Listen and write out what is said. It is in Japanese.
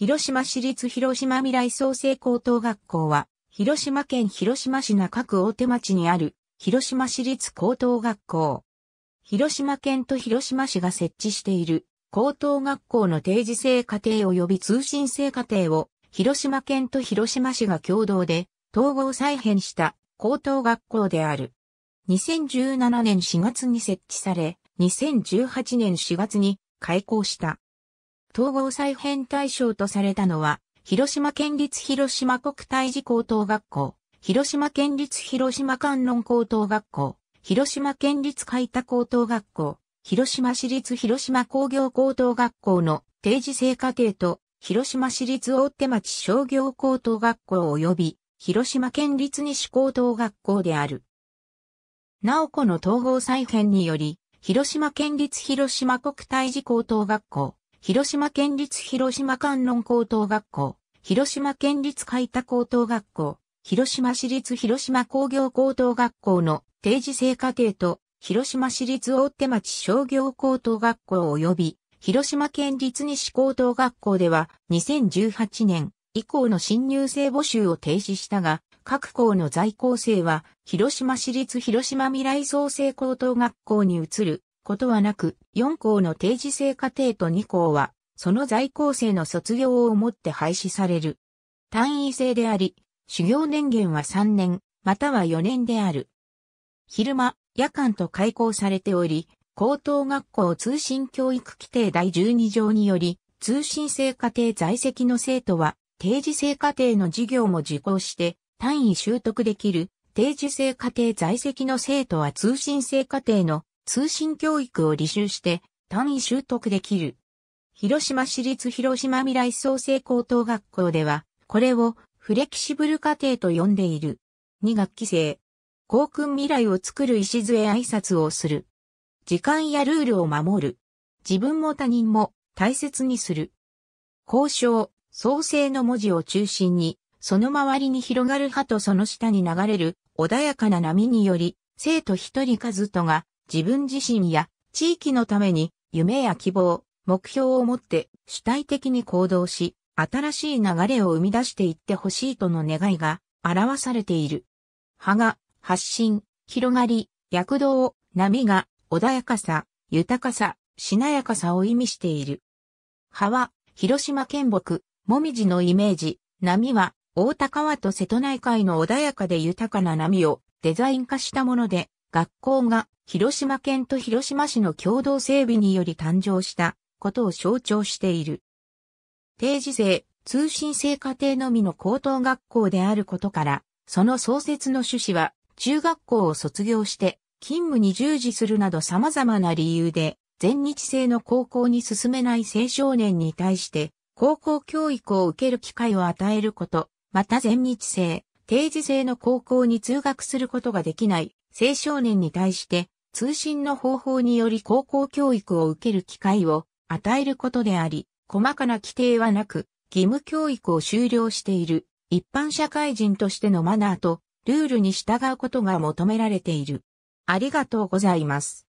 広島市立広島未来創生高等学校は、広島県広島市中区大手町にある、広島市立高等学校。広島県と広島市が設置している、高等学校の定時制課程及び通信制課程を、広島県と広島市が共同で、統合再編した高等学校である。2017年4月に設置され、2018年4月に開校した。統合再編対象とされたのは、広島県立広島国体事高等学校、広島県立広島観音高等学校、広島県立海田高等学校、広島市立広島工業高等学校の定時制課程と、広島市立大手町商業高等学校及び、広島県立西高等学校である。なおこの統合再編により、広島県立広島国体事高等学校、広島県立広島観音高等学校、広島県立海田高等学校、広島市立広島工業高等学校の定時制課程と、広島市立大手町商業高等学校及び、広島県立西高等学校では、2018年以降の新入生募集を停止したが、各校の在校生は、広島市立広島未来創生高等学校に移ることはなく、4校の定時制課程と2校は、その在校生の卒業をもって廃止される。単位制であり、修行年限は3年、または4年である。昼間、夜間と開校されており、高等学校通信教育規定第12条により、通信制課程在籍の生徒は、定時制課程の授業も受講して、単位習得できる、定時制課程在籍の生徒は通信制課程の通信教育を履修して単位習得できる。広島市立広島未来創生高等学校では、これをフレキシブル課程と呼んでいる。2学期生。校訓未来を作る礎挨拶をする。時間やルールを守る。自分も他人も大切にする。交渉、創生の文字を中心に、その周りに広がる葉とその下に流れる穏やかな波により、生徒一人数とが自分自身や地域のために夢や希望、目標を持って主体的に行動し、新しい流れを生み出していってほしいとの願いが表されている。葉が発信、広がり、躍動、波が穏やかさ、豊かさ、しなやかさを意味している。葉は広島県北、もみじのイメージ、波は大高川と瀬戸内海の穏やかで豊かな波をデザイン化したもので、学校が広島県と広島市の共同整備により誕生したことを象徴している。定時制、通信制家庭のみの高等学校であることから、その創設の趣旨は、中学校を卒業して勤務に従事するなど様々な理由で、全日制の高校に進めない青少年に対して、高校教育を受ける機会を与えること、また全日制、定時制の高校に通学することができない青少年に対して通信の方法により高校教育を受ける機会を与えることであり、細かな規定はなく、義務教育を修了している一般社会人としてのマナーとルールに従うことが求められている。ありがとうございます。